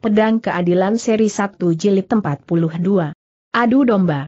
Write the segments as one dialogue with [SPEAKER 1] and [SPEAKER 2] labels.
[SPEAKER 1] Pedang Keadilan Seri 1 Jilid 42. Adu Domba.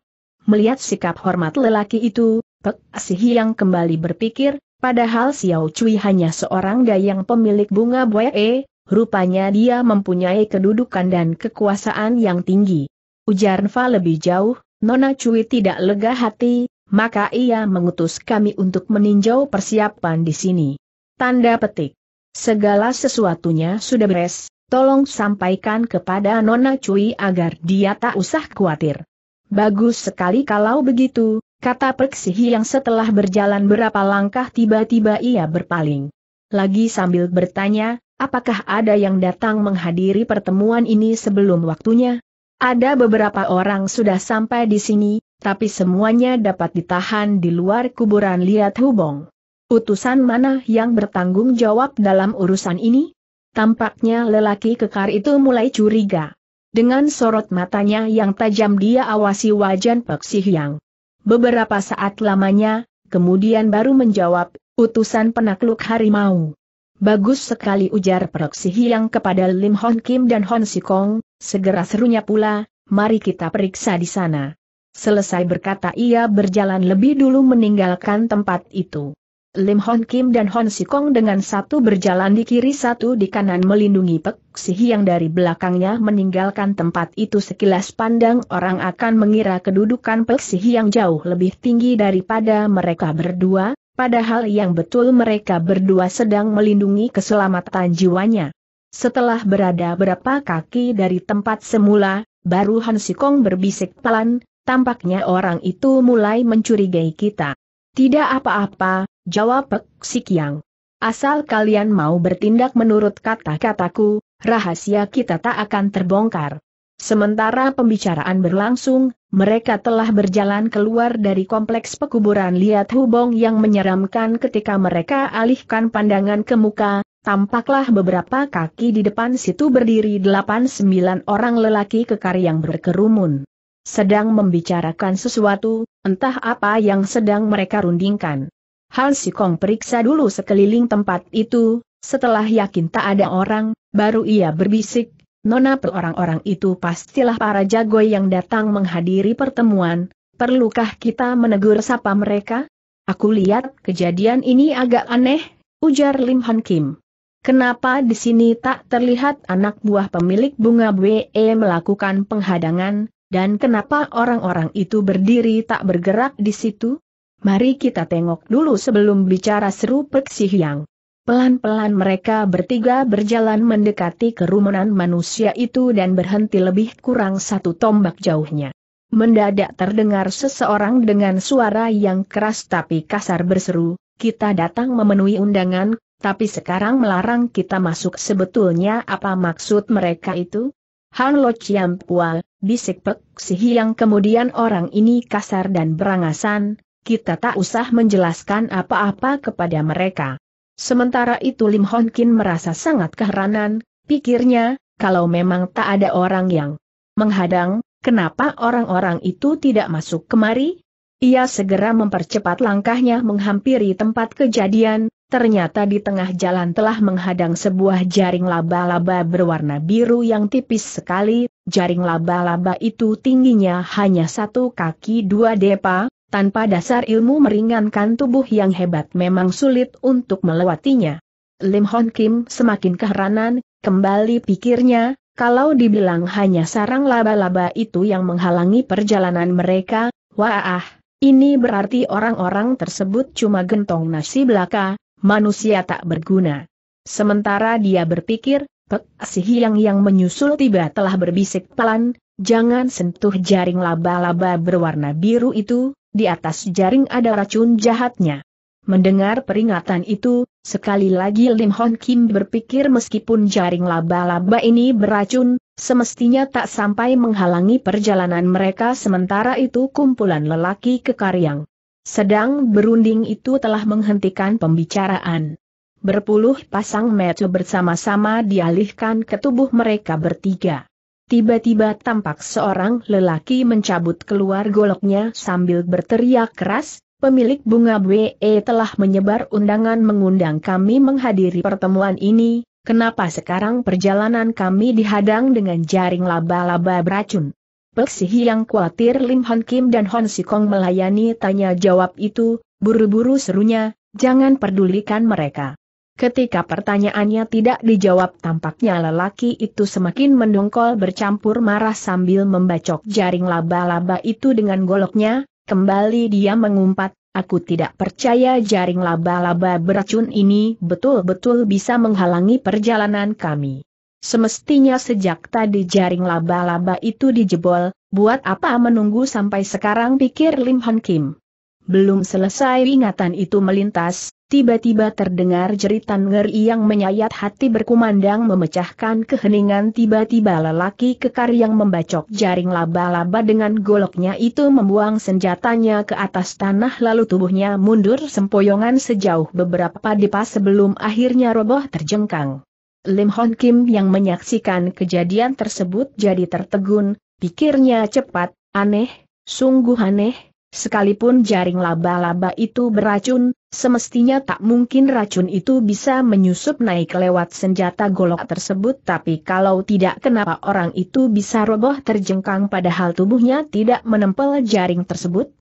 [SPEAKER 1] Melihat sikap hormat lelaki itu, Pek Sihi yang kembali berpikir, padahal Xiao Cui hanya seorang dayang pemilik bunga buae, e, rupanya dia mempunyai kedudukan dan kekuasaan yang tinggi. Ujar Nfa lebih jauh, Nona Cui tidak lega hati, maka ia mengutus kami untuk meninjau persiapan di sini. Tanda petik. Segala sesuatunya sudah beres, tolong sampaikan kepada Nona Cui agar dia tak usah khawatir. Bagus sekali kalau begitu, kata Perksihi yang setelah berjalan berapa langkah tiba-tiba ia berpaling. Lagi sambil bertanya, apakah ada yang datang menghadiri pertemuan ini sebelum waktunya? Ada beberapa orang sudah sampai di sini, tapi semuanya dapat ditahan di luar kuburan Liat Hubong. Utusan mana yang bertanggung jawab dalam urusan ini? Tampaknya lelaki kekar itu mulai curiga. Dengan sorot matanya yang tajam dia awasi wajan Pek Sihyang. Beberapa saat lamanya, kemudian baru menjawab, utusan penakluk harimau. Bagus sekali ujar Pek Sihyang kepada Lim Hon Kim dan Hon Sikong, segera serunya pula, mari kita periksa di sana. Selesai berkata ia berjalan lebih dulu meninggalkan tempat itu. Lim Hon Kim dan Hon Sikong dengan satu berjalan di kiri satu di kanan melindungi Pek Sihi yang dari belakangnya meninggalkan tempat itu sekilas pandang orang akan mengira kedudukan Pek Sihi yang jauh lebih tinggi daripada mereka berdua, padahal yang betul mereka berdua sedang melindungi keselamatan jiwanya. Setelah berada berapa kaki dari tempat semula, baru Hon Sikong berbisik pelan, tampaknya orang itu mulai mencurigai kita. Tidak apa-apa, Jawab Pek Sikiang. Asal kalian mau bertindak menurut kata-kataku, rahasia kita tak akan terbongkar. Sementara pembicaraan berlangsung, mereka telah berjalan keluar dari kompleks pekuburan Liat Hubong yang menyeramkan ketika mereka alihkan pandangan ke muka, tampaklah beberapa kaki di depan situ berdiri delapan sembilan orang lelaki kekar yang berkerumun. Sedang membicarakan sesuatu, entah apa yang sedang mereka rundingkan. Han Kong periksa dulu sekeliling tempat itu, setelah yakin tak ada orang, baru ia berbisik, Nona per orang-orang itu pastilah para jago yang datang menghadiri pertemuan, perlukah kita menegur sapa mereka? Aku lihat kejadian ini agak aneh, ujar Lim Han Kim. Kenapa di sini tak terlihat anak buah pemilik bunga BE melakukan penghadangan, dan kenapa orang-orang itu berdiri tak bergerak di situ? Mari kita tengok dulu sebelum bicara seru Peksih yang Pelan-pelan mereka bertiga berjalan mendekati kerumunan manusia itu dan berhenti lebih kurang satu tombak jauhnya. Mendadak terdengar seseorang dengan suara yang keras tapi kasar berseru, kita datang memenuhi undangan, tapi sekarang melarang kita masuk sebetulnya apa maksud mereka itu? Han Lo Chiam Pua, bisik Pek kemudian orang ini kasar dan berangasan, kita tak usah menjelaskan apa-apa kepada mereka. Sementara itu Lim Hon Kin merasa sangat keheranan, pikirnya, kalau memang tak ada orang yang menghadang, kenapa orang-orang itu tidak masuk kemari? Ia segera mempercepat langkahnya menghampiri tempat kejadian, ternyata di tengah jalan telah menghadang sebuah jaring laba-laba berwarna biru yang tipis sekali, jaring laba-laba itu tingginya hanya satu kaki dua depa, tanpa dasar ilmu meringankan tubuh yang hebat memang sulit untuk melewatinya. Lim Hon Kim semakin keheranan, kembali pikirnya, kalau dibilang hanya sarang laba-laba itu yang menghalangi perjalanan mereka, wah ini berarti orang-orang tersebut cuma gentong nasi belaka, manusia tak berguna. Sementara dia berpikir, Pek si Hiang yang menyusul tiba telah berbisik pelan, jangan sentuh jaring laba-laba berwarna biru itu, di atas jaring ada racun jahatnya. Mendengar peringatan itu, sekali lagi Lim Hon Kim berpikir meskipun jaring laba-laba ini beracun, semestinya tak sampai menghalangi perjalanan mereka sementara itu kumpulan lelaki kekar yang sedang berunding itu telah menghentikan pembicaraan. Berpuluh pasang mata bersama-sama dialihkan ke tubuh mereka bertiga. Tiba-tiba tampak seorang lelaki mencabut keluar goloknya sambil berteriak keras, pemilik bunga BE telah menyebar undangan mengundang kami menghadiri pertemuan ini, kenapa sekarang perjalanan kami dihadang dengan jaring laba-laba beracun? Peksihi yang khawatir Lim Hon Kim dan Hon Sikong melayani tanya jawab itu, buru-buru serunya, jangan pedulikan mereka. Ketika pertanyaannya tidak dijawab tampaknya lelaki itu semakin mendongkol bercampur marah sambil membacok jaring laba-laba itu dengan goloknya, kembali dia mengumpat, aku tidak percaya jaring laba-laba beracun ini betul-betul bisa menghalangi perjalanan kami. Semestinya sejak tadi jaring laba-laba itu dijebol, buat apa menunggu sampai sekarang pikir Lim Han Kim. Belum selesai ingatan itu melintas, tiba-tiba terdengar jeritan ngeri yang menyayat hati berkumandang memecahkan keheningan tiba-tiba lelaki kekar yang membacok jaring laba-laba dengan goloknya itu membuang senjatanya ke atas tanah lalu tubuhnya mundur sempoyongan sejauh beberapa depa sebelum akhirnya roboh terjengkang. Lim Hon Kim yang menyaksikan kejadian tersebut jadi tertegun, pikirnya cepat, aneh, sungguh aneh, Sekalipun jaring laba-laba itu beracun, semestinya tak mungkin racun itu bisa menyusup naik lewat senjata golok tersebut tapi kalau tidak kenapa orang itu bisa roboh terjengkang padahal tubuhnya tidak menempel jaring tersebut?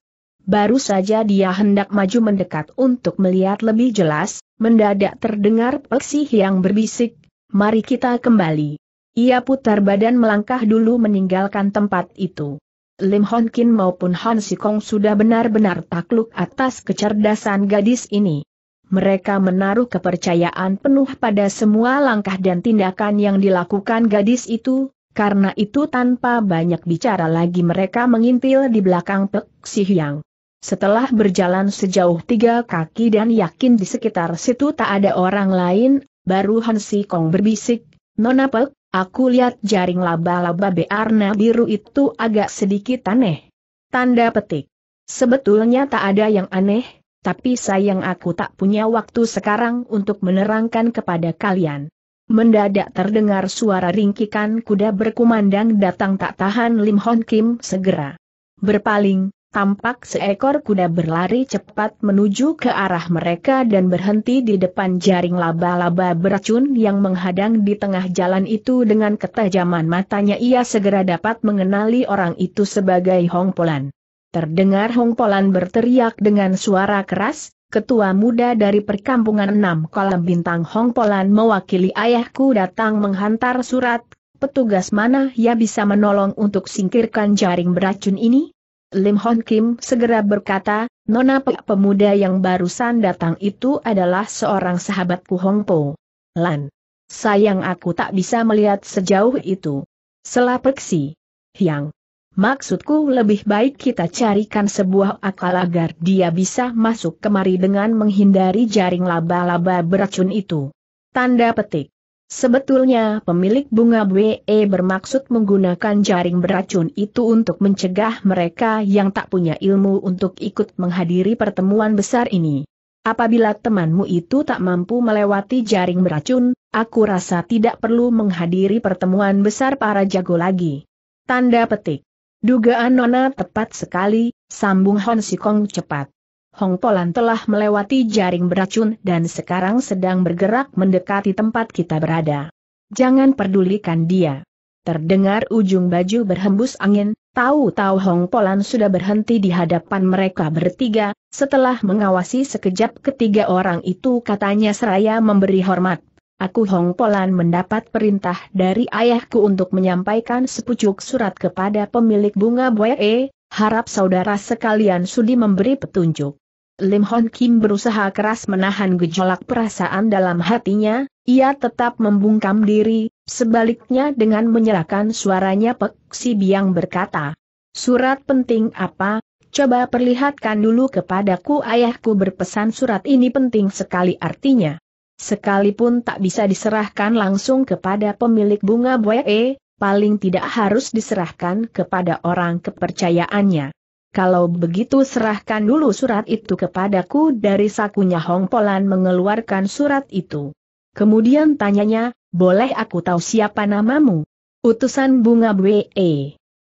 [SPEAKER 1] Baru saja dia hendak maju mendekat untuk melihat lebih jelas, mendadak terdengar peksih yang berbisik, mari kita kembali. Ia putar badan melangkah dulu meninggalkan tempat itu. Lim Hon Kin maupun Han Sikong sudah benar-benar takluk atas kecerdasan gadis ini. Mereka menaruh kepercayaan penuh pada semua langkah dan tindakan yang dilakukan gadis itu, karena itu tanpa banyak bicara lagi mereka mengintil di belakang Pek Si Hyang. Setelah berjalan sejauh tiga kaki dan yakin di sekitar situ tak ada orang lain, baru Han Si Kong berbisik, Nona Pek, Aku lihat jaring laba-laba berwarna biru itu agak sedikit aneh. Tanda petik. Sebetulnya tak ada yang aneh, tapi sayang aku tak punya waktu sekarang untuk menerangkan kepada kalian. Mendadak terdengar suara ringkikan kuda berkumandang datang tak tahan Lim Hon Kim segera. Berpaling, tampak seekor kuda berlari cepat menuju ke arah mereka dan berhenti di depan jaring laba-laba beracun yang menghadang di tengah jalan itu dengan ketajaman matanya ia segera dapat mengenali orang itu sebagai Hong Polan. Terdengar Hong Polan berteriak dengan suara keras, ketua muda dari perkampungan enam kolam bintang Hong Polan mewakili ayahku datang menghantar surat, petugas mana yang bisa menolong untuk singkirkan jaring beracun ini? Lim Hon Kim segera berkata, Nona pemuda yang barusan datang itu adalah seorang sahabatku Hong Po. Lan. Sayang aku tak bisa melihat sejauh itu. Selapeksi. Yang. Maksudku lebih baik kita carikan sebuah akal agar dia bisa masuk kemari dengan menghindari jaring laba-laba beracun itu. Tanda petik. Sebetulnya pemilik bunga BE bermaksud menggunakan jaring beracun itu untuk mencegah mereka yang tak punya ilmu untuk ikut menghadiri pertemuan besar ini. Apabila temanmu itu tak mampu melewati jaring beracun, aku rasa tidak perlu menghadiri pertemuan besar para jago lagi. Tanda petik. Dugaan Nona tepat sekali, sambung Hon Sikong cepat. Hong Polan telah melewati jaring beracun dan sekarang sedang bergerak mendekati tempat kita berada. Jangan pedulikan dia. Terdengar ujung baju berhembus angin, tahu-tahu Hong Polan sudah berhenti di hadapan mereka bertiga, setelah mengawasi sekejap ketiga orang itu katanya seraya memberi hormat. Aku Hong Polan mendapat perintah dari ayahku untuk menyampaikan sepucuk surat kepada pemilik bunga Boye, harap saudara sekalian sudi memberi petunjuk. Lim Hon Kim berusaha keras menahan gejolak perasaan dalam hatinya, ia tetap membungkam diri, sebaliknya dengan menyerahkan suaranya Pek Si Biang berkata, Surat penting apa? Coba perlihatkan dulu kepadaku ayahku berpesan surat ini penting sekali artinya. Sekalipun tak bisa diserahkan langsung kepada pemilik bunga buae, paling tidak harus diserahkan kepada orang kepercayaannya. Kalau begitu serahkan dulu surat itu kepadaku dari sakunya Hong Polan mengeluarkan surat itu. Kemudian tanyanya, boleh aku tahu siapa namamu? Utusan bunga Bwe.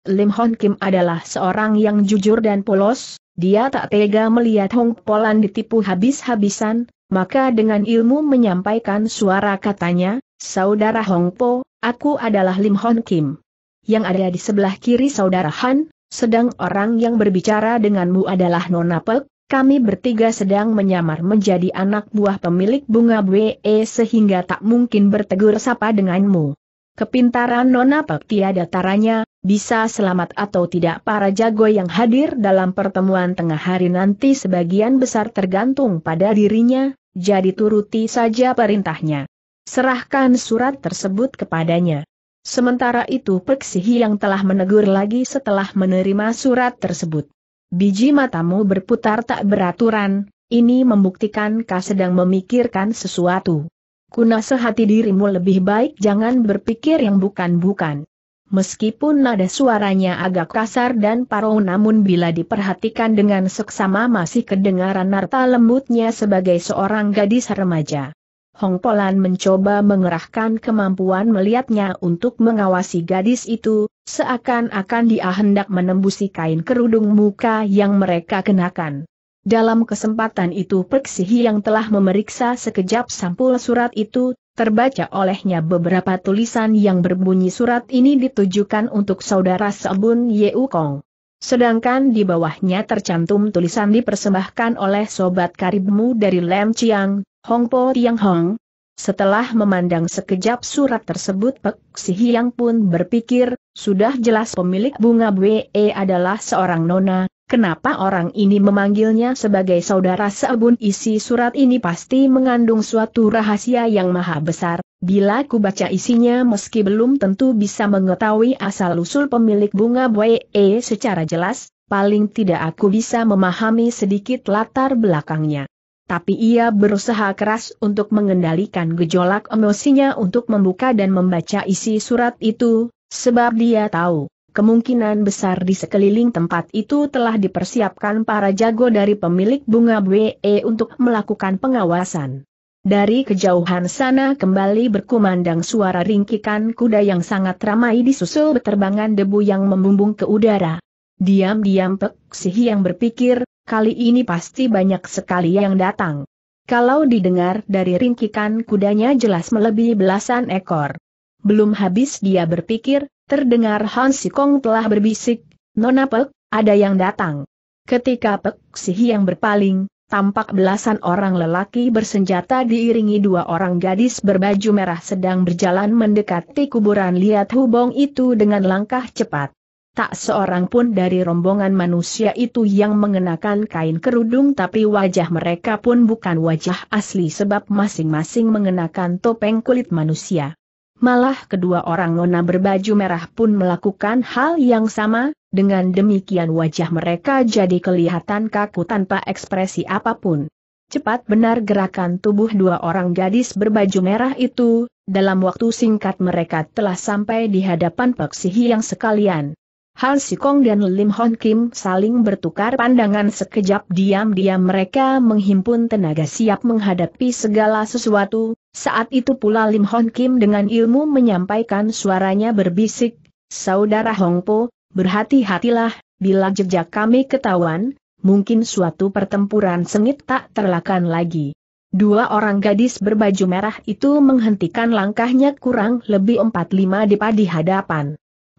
[SPEAKER 1] Lim Hon Kim adalah seorang yang jujur dan polos, dia tak tega melihat Hong Polan ditipu habis-habisan, maka dengan ilmu menyampaikan suara katanya, Saudara Hong Po, aku adalah Lim Hon Kim. Yang ada di sebelah kiri saudara Han, sedang orang yang berbicara denganmu adalah Nona Pek, kami bertiga sedang menyamar menjadi anak buah pemilik bunga BE sehingga tak mungkin bertegur sapa denganmu. Kepintaran Nona Pek tiada taranya, bisa selamat atau tidak para jago yang hadir dalam pertemuan tengah hari nanti sebagian besar tergantung pada dirinya, jadi turuti saja perintahnya. Serahkan surat tersebut kepadanya. Sementara itu Peksihi yang telah menegur lagi setelah menerima surat tersebut. Biji matamu berputar tak beraturan, ini membuktikan kau sedang memikirkan sesuatu. Kuna sehati dirimu lebih baik jangan berpikir yang bukan-bukan. Meskipun nada suaranya agak kasar dan parau namun bila diperhatikan dengan seksama masih kedengaran narta lembutnya sebagai seorang gadis remaja. Hong Polan mencoba mengerahkan kemampuan melihatnya untuk mengawasi gadis itu, seakan-akan dia hendak menembusi kain kerudung muka yang mereka kenakan. Dalam kesempatan itu Perksihi yang telah memeriksa sekejap sampul surat itu, terbaca olehnya beberapa tulisan yang berbunyi surat ini ditujukan untuk saudara Sebun Yeu Kong. Sedangkan di bawahnya tercantum tulisan dipersembahkan oleh sobat karibmu dari Lem Chiang, Hong Po Tiang Hong. Setelah memandang sekejap surat tersebut Pek Si Hiang pun berpikir, sudah jelas pemilik bunga We adalah seorang nona, kenapa orang ini memanggilnya sebagai saudara seabun isi surat ini pasti mengandung suatu rahasia yang maha besar, bila ku baca isinya meski belum tentu bisa mengetahui asal-usul pemilik bunga We secara jelas, paling tidak aku bisa memahami sedikit latar belakangnya tapi ia berusaha keras untuk mengendalikan gejolak emosinya untuk membuka dan membaca isi surat itu, sebab dia tahu, kemungkinan besar di sekeliling tempat itu telah dipersiapkan para jago dari pemilik bunga BE untuk melakukan pengawasan. Dari kejauhan sana kembali berkumandang suara ringkikan kuda yang sangat ramai disusul beterbangan debu yang membumbung ke udara. Diam-diam Pek Sihi yang berpikir, kali ini pasti banyak sekali yang datang. Kalau didengar dari ringkikan kudanya jelas melebihi belasan ekor. Belum habis dia berpikir, terdengar Han Sikong telah berbisik, Nona Pek, ada yang datang. Ketika Pek Sihi yang berpaling, tampak belasan orang lelaki bersenjata diiringi dua orang gadis berbaju merah sedang berjalan mendekati kuburan Liat Hubong itu dengan langkah cepat. Tak seorang pun dari rombongan manusia itu yang mengenakan kain kerudung tapi wajah mereka pun bukan wajah asli sebab masing-masing mengenakan topeng kulit manusia. Malah kedua orang nona berbaju merah pun melakukan hal yang sama, dengan demikian wajah mereka jadi kelihatan kaku tanpa ekspresi apapun. Cepat benar gerakan tubuh dua orang gadis berbaju merah itu, dalam waktu singkat mereka telah sampai di hadapan Peksihi yang sekalian. Han Sikong dan Lim Hon Kim saling bertukar pandangan sekejap diam-diam mereka menghimpun tenaga siap menghadapi segala sesuatu, saat itu pula Lim Hon Kim dengan ilmu menyampaikan suaranya berbisik, Saudara Hong Po, berhati-hatilah, bila jejak kami ketahuan, mungkin suatu pertempuran sengit tak terlakan lagi. Dua orang gadis berbaju merah itu menghentikan langkahnya kurang lebih 45 lima di hadapan.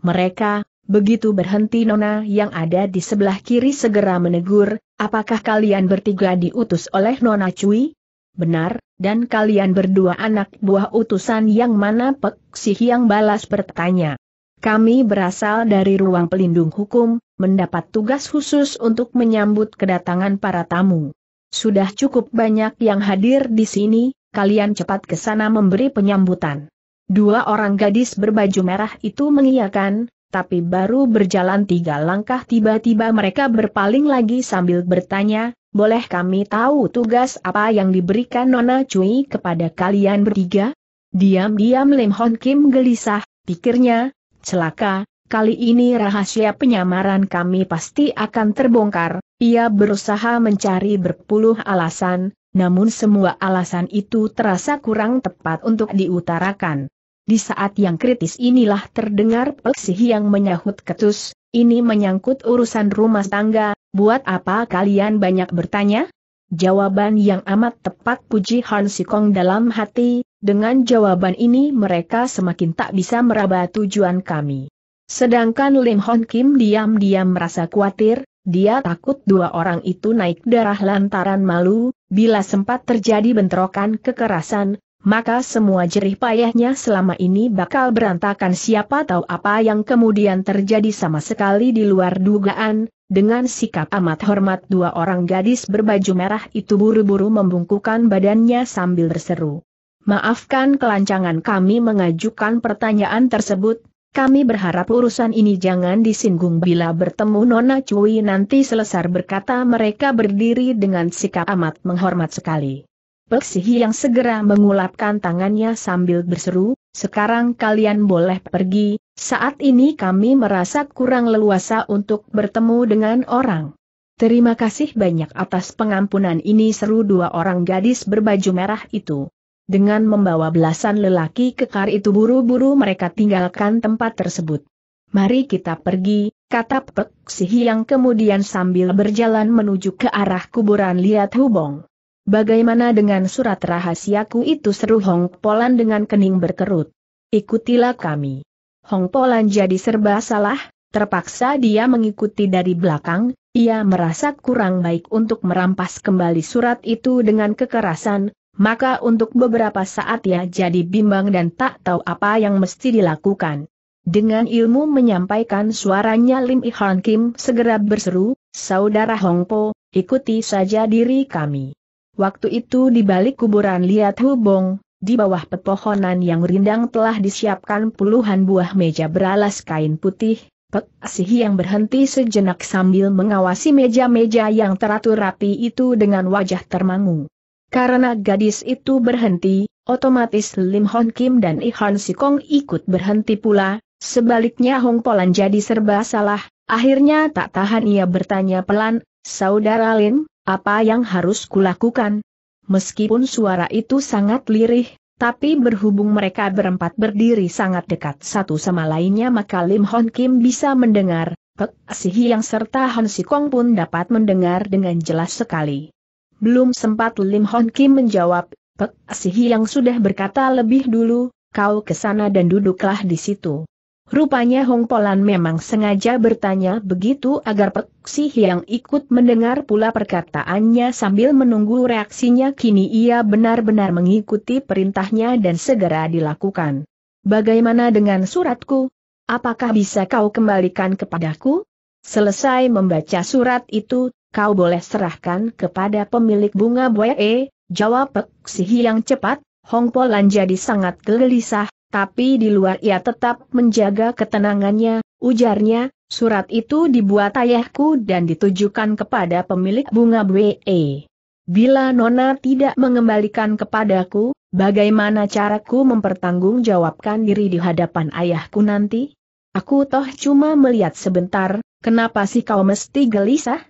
[SPEAKER 1] Mereka, Begitu berhenti Nona yang ada di sebelah kiri segera menegur, apakah kalian bertiga diutus oleh Nona Cui? Benar, dan kalian berdua anak buah utusan yang mana peksih yang balas bertanya. Kami berasal dari ruang pelindung hukum, mendapat tugas khusus untuk menyambut kedatangan para tamu. Sudah cukup banyak yang hadir di sini, kalian cepat ke sana memberi penyambutan. Dua orang gadis berbaju merah itu mengiyakan, tapi baru berjalan tiga langkah tiba-tiba mereka berpaling lagi sambil bertanya, boleh kami tahu tugas apa yang diberikan Nona Cui kepada kalian bertiga? Diam-diam Lim Hon Kim gelisah, pikirnya, celaka, kali ini rahasia penyamaran kami pasti akan terbongkar, ia berusaha mencari berpuluh alasan, namun semua alasan itu terasa kurang tepat untuk diutarakan. Di saat yang kritis inilah terdengar peksih yang menyahut ketus, ini menyangkut urusan rumah tangga, buat apa kalian banyak bertanya? Jawaban yang amat tepat puji Han Sikong dalam hati, dengan jawaban ini mereka semakin tak bisa meraba tujuan kami. Sedangkan Lim Hon Kim diam-diam merasa khawatir, dia takut dua orang itu naik darah lantaran malu, bila sempat terjadi bentrokan kekerasan, maka semua jerih payahnya selama ini bakal berantakan siapa tahu apa yang kemudian terjadi sama sekali di luar dugaan, dengan sikap amat hormat dua orang gadis berbaju merah itu buru-buru membungkukan badannya sambil berseru. Maafkan kelancangan kami mengajukan pertanyaan tersebut, kami berharap urusan ini jangan disinggung bila bertemu Nona Cui nanti selesai berkata mereka berdiri dengan sikap amat menghormat sekali. Peksihi yang segera mengulapkan tangannya sambil berseru, sekarang kalian boleh pergi, saat ini kami merasa kurang leluasa untuk bertemu dengan orang. Terima kasih banyak atas pengampunan ini seru dua orang gadis berbaju merah itu. Dengan membawa belasan lelaki kekar itu buru-buru mereka tinggalkan tempat tersebut. Mari kita pergi, kata Peksihi yang kemudian sambil berjalan menuju ke arah kuburan Liat Hubong. Bagaimana dengan surat rahasiaku itu seru Hong Polan dengan kening berkerut. Ikutilah kami. Hong Polan jadi serba salah, terpaksa dia mengikuti dari belakang, ia merasa kurang baik untuk merampas kembali surat itu dengan kekerasan, maka untuk beberapa saat ia jadi bimbang dan tak tahu apa yang mesti dilakukan. Dengan ilmu menyampaikan suaranya Lim Ihan Kim segera berseru, Saudara Hong Po, ikuti saja diri kami. Waktu itu di balik kuburan Liat hubung di bawah pepohonan yang rindang telah disiapkan puluhan buah meja beralas kain putih, Pek Asihi yang berhenti sejenak sambil mengawasi meja-meja yang teratur rapi itu dengan wajah termangu. Karena gadis itu berhenti, otomatis Lim Hon Kim dan I Sikong ikut berhenti pula, sebaliknya Hong Polan jadi serba salah, akhirnya tak tahan ia bertanya pelan, Saudara Lim, apa yang harus kulakukan? Meskipun suara itu sangat lirih, tapi berhubung mereka berempat berdiri sangat dekat satu sama lainnya maka Lim Hon Kim bisa mendengar, Pek Sihi yang serta Han Sikong pun dapat mendengar dengan jelas sekali. Belum sempat Lim Hon Kim menjawab, Pek Sihi yang sudah berkata lebih dulu, kau kesana dan duduklah di situ. Rupanya Hong Polan memang sengaja bertanya begitu agar Pek Si Hiang ikut mendengar pula perkataannya sambil menunggu reaksinya kini ia benar-benar mengikuti perintahnya dan segera dilakukan. Bagaimana dengan suratku? Apakah bisa kau kembalikan kepadaku? Selesai membaca surat itu, kau boleh serahkan kepada pemilik bunga buaya, jawab Pek Si Hiang cepat, Hong Polan jadi sangat gelisah, tapi di luar ia tetap menjaga ketenangannya, ujarnya, surat itu dibuat ayahku dan ditujukan kepada pemilik bunga BE. Bila Nona tidak mengembalikan kepadaku, bagaimana caraku mempertanggungjawabkan diri di hadapan ayahku nanti? Aku toh cuma melihat sebentar, kenapa sih kau mesti gelisah?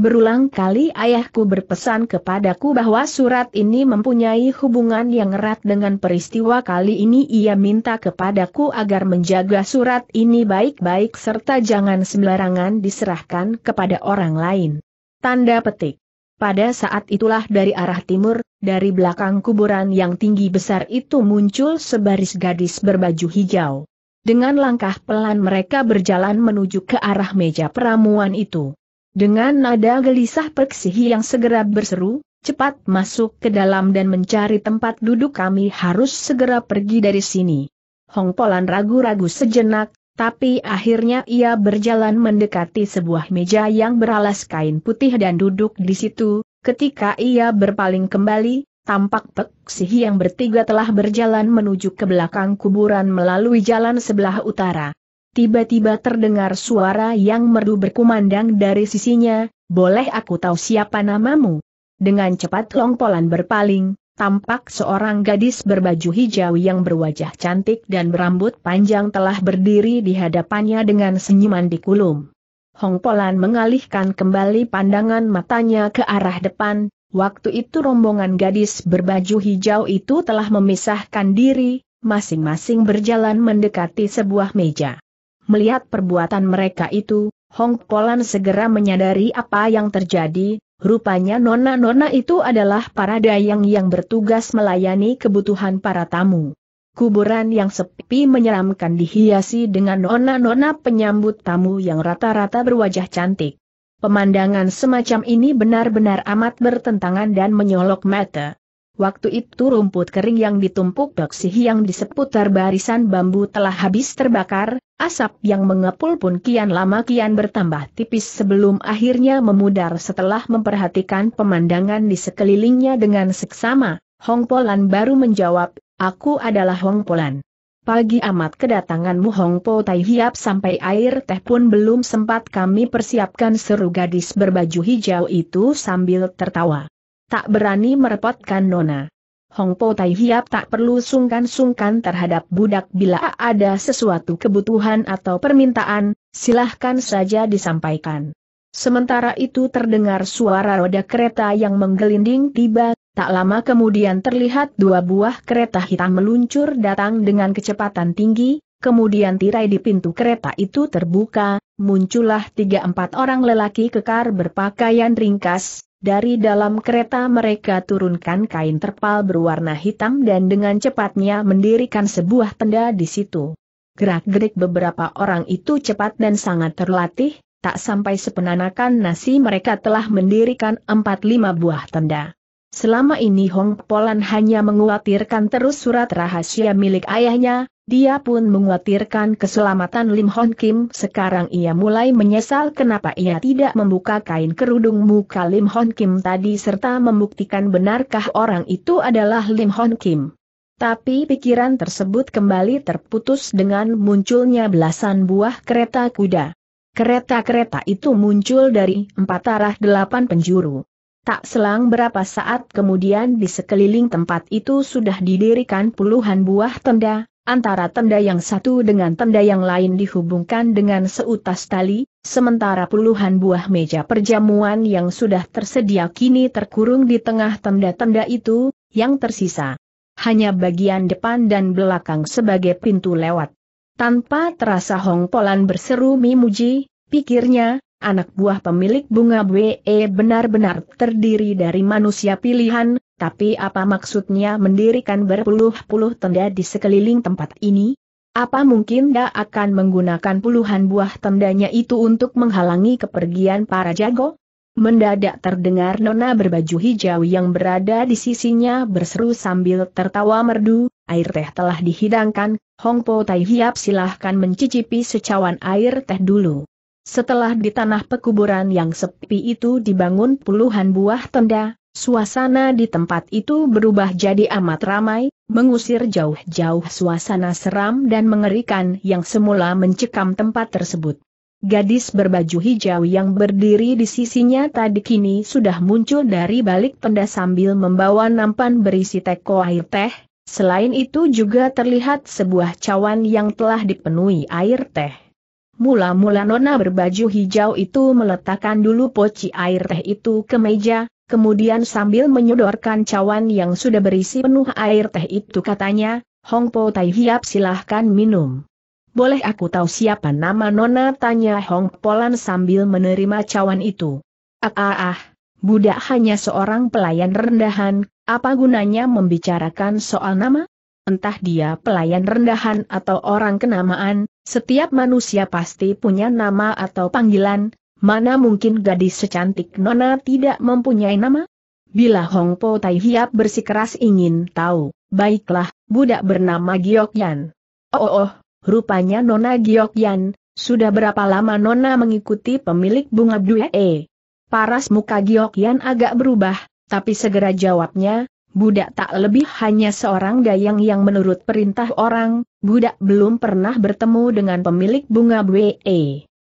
[SPEAKER 1] Berulang kali ayahku berpesan kepadaku bahwa surat ini mempunyai hubungan yang erat dengan peristiwa kali ini ia minta kepadaku agar menjaga surat ini baik-baik serta jangan sembarangan diserahkan kepada orang lain. Tanda petik. Pada saat itulah dari arah timur, dari belakang kuburan yang tinggi besar itu muncul sebaris gadis berbaju hijau. Dengan langkah pelan mereka berjalan menuju ke arah meja peramuan itu. Dengan nada gelisah Perksihi yang segera berseru, cepat masuk ke dalam dan mencari tempat duduk kami harus segera pergi dari sini. Hong Polan ragu-ragu sejenak, tapi akhirnya ia berjalan mendekati sebuah meja yang beralas kain putih dan duduk di situ, ketika ia berpaling kembali, tampak Pek yang bertiga telah berjalan menuju ke belakang kuburan melalui jalan sebelah utara. Tiba-tiba terdengar suara yang merdu berkumandang dari sisinya, boleh aku tahu siapa namamu? Dengan cepat Polan berpaling, tampak seorang gadis berbaju hijau yang berwajah cantik dan berambut panjang telah berdiri di hadapannya dengan senyuman di kulum. Hong Polan mengalihkan kembali pandangan matanya ke arah depan, waktu itu rombongan gadis berbaju hijau itu telah memisahkan diri, masing-masing berjalan mendekati sebuah meja. Melihat perbuatan mereka itu, Hong Polan segera menyadari apa yang terjadi, rupanya nona-nona itu adalah para dayang yang bertugas melayani kebutuhan para tamu. Kuburan yang sepi menyeramkan dihiasi dengan nona-nona penyambut tamu yang rata-rata berwajah cantik. Pemandangan semacam ini benar-benar amat bertentangan dan menyolok mata. Waktu itu rumput kering yang ditumpuk doksi yang di seputar barisan bambu telah habis terbakar, asap yang mengepul pun kian lama kian bertambah tipis sebelum akhirnya memudar setelah memperhatikan pemandangan di sekelilingnya dengan seksama. Hong Polan baru menjawab, aku adalah Hong Polan. Pagi amat kedatanganmu Hong Po Tai Hiap sampai air teh pun belum sempat kami persiapkan seru gadis berbaju hijau itu sambil tertawa. Tak berani merepotkan Nona. Hong Po Tai Hiap tak perlu sungkan-sungkan terhadap budak bila ada sesuatu kebutuhan atau permintaan, silahkan saja disampaikan. Sementara itu terdengar suara roda kereta yang menggelinding tiba, tak lama kemudian terlihat dua buah kereta hitam meluncur datang dengan kecepatan tinggi, kemudian tirai di pintu kereta itu terbuka, muncullah tiga empat orang lelaki kekar berpakaian ringkas, dari dalam kereta mereka turunkan kain terpal berwarna hitam dan dengan cepatnya mendirikan sebuah tenda di situ. Gerak-gerik beberapa orang itu cepat dan sangat terlatih, tak sampai sepenanakan nasi mereka telah mendirikan empat lima buah tenda. Selama ini Hong Polan hanya menguatirkan terus surat rahasia milik ayahnya, dia pun mengkhawatirkan keselamatan Lim Hon Kim. Sekarang ia mulai menyesal kenapa ia tidak membuka kain kerudung muka Lim Hon Kim tadi serta membuktikan benarkah orang itu adalah Lim Hon Kim. Tapi pikiran tersebut kembali terputus dengan munculnya belasan buah kereta kuda. Kereta-kereta itu muncul dari empat arah delapan penjuru. Tak selang berapa saat kemudian di sekeliling tempat itu sudah didirikan puluhan buah tenda, antara tenda yang satu dengan tenda yang lain dihubungkan dengan seutas tali, sementara puluhan buah meja perjamuan yang sudah tersedia kini terkurung di tengah tenda-tenda itu, yang tersisa. Hanya bagian depan dan belakang sebagai pintu lewat. Tanpa terasa Hong Polan berseru memuji, pikirnya, anak buah pemilik bunga BE benar-benar terdiri dari manusia pilihan, tapi apa maksudnya mendirikan berpuluh-puluh tenda di sekeliling tempat ini? Apa mungkin dia akan menggunakan puluhan buah tendanya itu untuk menghalangi kepergian para jago? Mendadak terdengar nona berbaju hijau yang berada di sisinya berseru sambil tertawa merdu, air teh telah dihidangkan, Hong Po Tai Hiap silahkan mencicipi secawan air teh dulu. Setelah di tanah pekuburan yang sepi itu dibangun puluhan buah tenda, suasana di tempat itu berubah jadi amat ramai, mengusir jauh-jauh suasana seram dan mengerikan yang semula mencekam tempat tersebut. Gadis berbaju hijau yang berdiri di sisinya tadi kini sudah muncul dari balik tenda sambil membawa nampan berisi teko air teh, selain itu juga terlihat sebuah cawan yang telah dipenuhi air teh. Mula-mula nona berbaju hijau itu meletakkan dulu poci air teh itu ke meja, kemudian sambil menyodorkan cawan yang sudah berisi penuh air teh itu katanya, Hong Po Tai Hiap silahkan minum. Boleh aku tahu siapa nama nona? Tanya Hong Polan sambil menerima cawan itu. Ah ah ah, budak hanya seorang pelayan rendahan, apa gunanya membicarakan soal nama? entah dia pelayan rendahan atau orang kenamaan, setiap manusia pasti punya nama atau panggilan, mana mungkin gadis secantik Nona tidak mempunyai nama? Bila Hong Po Tai Hiap bersikeras ingin tahu, baiklah, budak bernama Yan. Oh, oh, oh, rupanya Nona Giok Yan. sudah berapa lama Nona mengikuti pemilik bunga Bue? Paras muka Giok Yan agak berubah, tapi segera jawabnya, Budak tak lebih hanya seorang dayang yang menurut perintah orang, budak belum pernah bertemu dengan pemilik bunga bue.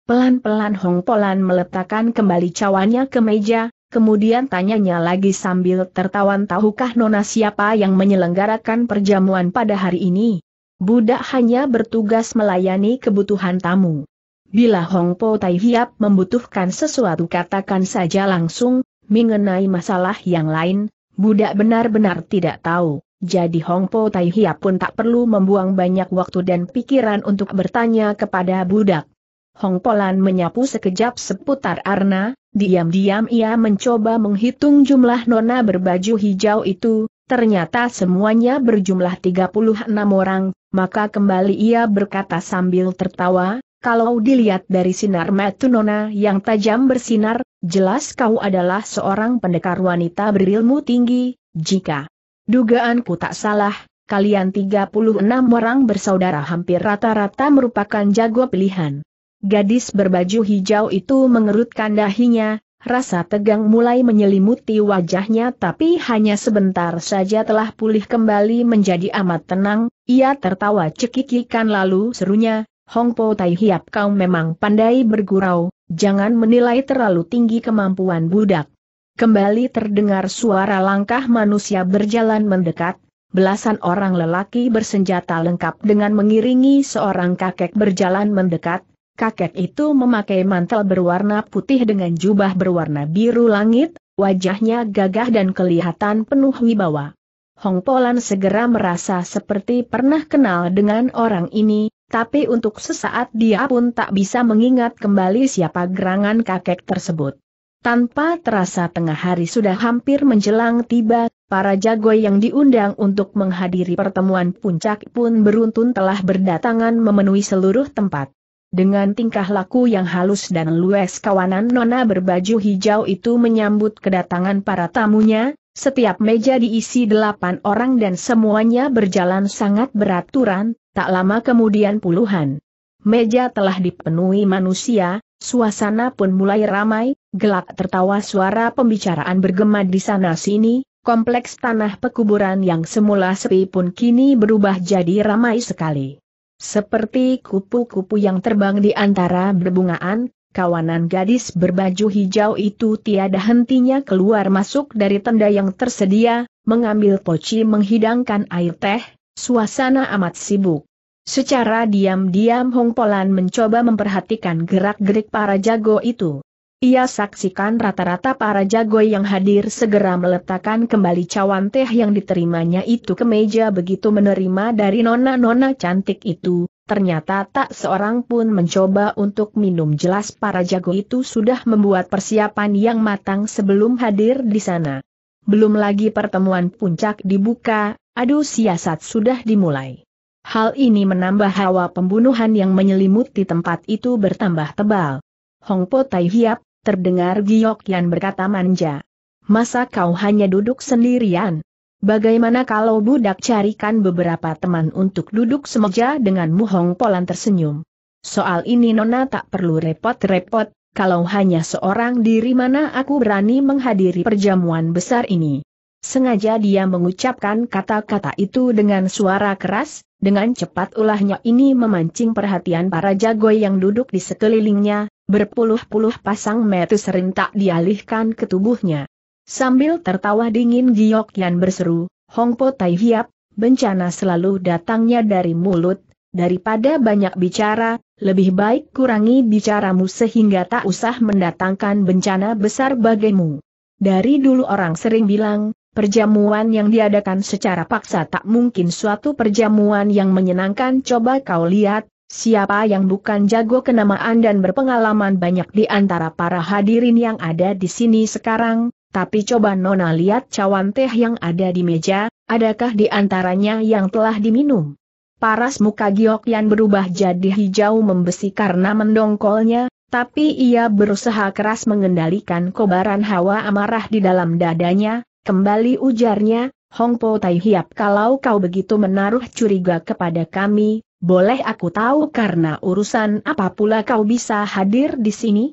[SPEAKER 1] Pelan-pelan Hong Polan meletakkan kembali cawannya ke meja, kemudian tanyanya lagi sambil tertawan tahukah Nona siapa yang menyelenggarakan perjamuan pada hari ini? Budak hanya bertugas melayani kebutuhan tamu. Bila Hong Po Tai Hiap membutuhkan sesuatu katakan saja langsung, mengenai masalah yang lain, Budak benar-benar tidak tahu, jadi Hong Po Tai Hia pun tak perlu membuang banyak waktu dan pikiran untuk bertanya kepada budak. Hong Polan menyapu sekejap seputar Arna, diam-diam ia mencoba menghitung jumlah nona berbaju hijau itu, ternyata semuanya berjumlah 36 orang, maka kembali ia berkata sambil tertawa, kalau dilihat dari sinar mata nona yang tajam bersinar, Jelas kau adalah seorang pendekar wanita berilmu tinggi, jika dugaanku tak salah, kalian 36 orang bersaudara hampir rata-rata merupakan jago pilihan. Gadis berbaju hijau itu mengerutkan dahinya, rasa tegang mulai menyelimuti wajahnya tapi hanya sebentar saja telah pulih kembali menjadi amat tenang, ia tertawa cekikikan lalu serunya, Hongpo Tai Hiap kau memang pandai bergurau, jangan menilai terlalu tinggi kemampuan budak. Kembali terdengar suara langkah manusia berjalan mendekat, belasan orang lelaki bersenjata lengkap dengan mengiringi seorang kakek berjalan mendekat, kakek itu memakai mantel berwarna putih dengan jubah berwarna biru langit, wajahnya gagah dan kelihatan penuh wibawa. Hong Polan segera merasa seperti pernah kenal dengan orang ini, tapi untuk sesaat dia pun tak bisa mengingat kembali siapa gerangan kakek tersebut. Tanpa terasa tengah hari sudah hampir menjelang tiba, para jago yang diundang untuk menghadiri pertemuan puncak pun beruntun telah berdatangan memenuhi seluruh tempat. Dengan tingkah laku yang halus dan lues kawanan Nona berbaju hijau itu menyambut kedatangan para tamunya, setiap meja diisi delapan orang dan semuanya berjalan sangat beraturan, Tak lama kemudian puluhan meja telah dipenuhi manusia, suasana pun mulai ramai, gelak tertawa suara pembicaraan bergema di sana-sini, kompleks tanah pekuburan yang semula sepi pun kini berubah jadi ramai sekali. Seperti kupu-kupu yang terbang di antara berbungaan, kawanan gadis berbaju hijau itu tiada hentinya keluar masuk dari tenda yang tersedia, mengambil poci menghidangkan air teh, Suasana amat sibuk. Secara diam-diam Hong Polan mencoba memperhatikan gerak-gerik para jago itu. Ia saksikan rata-rata para jago yang hadir segera meletakkan kembali cawan teh yang diterimanya itu ke meja begitu menerima dari nona-nona cantik itu, ternyata tak seorang pun mencoba untuk minum jelas para jago itu sudah membuat persiapan yang matang sebelum hadir di sana belum lagi pertemuan puncak dibuka, adu siasat sudah dimulai. Hal ini menambah hawa pembunuhan yang menyelimuti tempat itu bertambah tebal. Hong Po Tai Hiap, terdengar Giok Yan berkata manja. Masa kau hanya duduk sendirian? Bagaimana kalau budak carikan beberapa teman untuk duduk semeja denganmu Hong Polan tersenyum. Soal ini Nona tak perlu repot-repot, kalau hanya seorang diri mana aku berani menghadiri perjamuan besar ini. Sengaja dia mengucapkan kata-kata itu dengan suara keras, dengan cepat ulahnya ini memancing perhatian para jago yang duduk di sekelilingnya, berpuluh-puluh pasang metu serentak dialihkan ke tubuhnya. Sambil tertawa dingin Giok Yan berseru, Hongpo Po Tai Hiap, bencana selalu datangnya dari mulut, Daripada banyak bicara, lebih baik kurangi bicaramu sehingga tak usah mendatangkan bencana besar bagimu. Dari dulu orang sering bilang, perjamuan yang diadakan secara paksa tak mungkin suatu perjamuan yang menyenangkan coba kau lihat, siapa yang bukan jago kenamaan dan berpengalaman banyak di antara para hadirin yang ada di sini sekarang, tapi coba nona lihat cawan teh yang ada di meja, adakah di antaranya yang telah diminum? Paras muka Giok yang berubah jadi hijau membesi karena mendongkolnya, tapi ia berusaha keras mengendalikan kobaran hawa amarah di dalam dadanya, kembali ujarnya, Hong Po Tai Hiap kalau kau begitu menaruh curiga kepada kami, boleh aku tahu karena urusan apa pula kau bisa hadir di sini?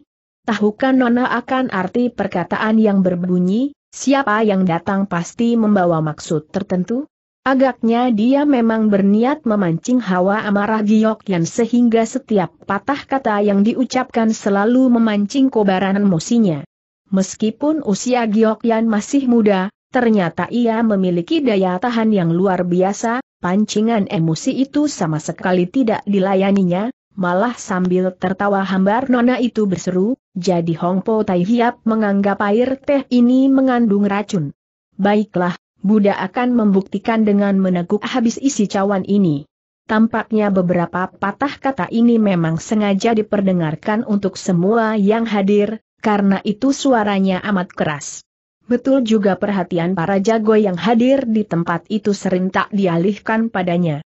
[SPEAKER 1] Tahukan Nona akan arti perkataan yang berbunyi, siapa yang datang pasti membawa maksud tertentu? Agaknya dia memang berniat memancing hawa amarah Giok yang sehingga setiap patah kata yang diucapkan selalu memancing kobaran emosinya. Meskipun usia Giok yang masih muda, ternyata ia memiliki daya tahan yang luar biasa, pancingan emosi itu sama sekali tidak dilayaninya, malah sambil tertawa hambar nona itu berseru, jadi Hongpo Tai Hiap menganggap air teh ini mengandung racun. Baiklah, Buddha akan membuktikan dengan meneguk habis isi cawan ini. Tampaknya beberapa patah kata ini memang sengaja diperdengarkan untuk semua yang hadir, karena itu suaranya amat keras. Betul juga perhatian para jago yang hadir di tempat itu serentak dialihkan padanya.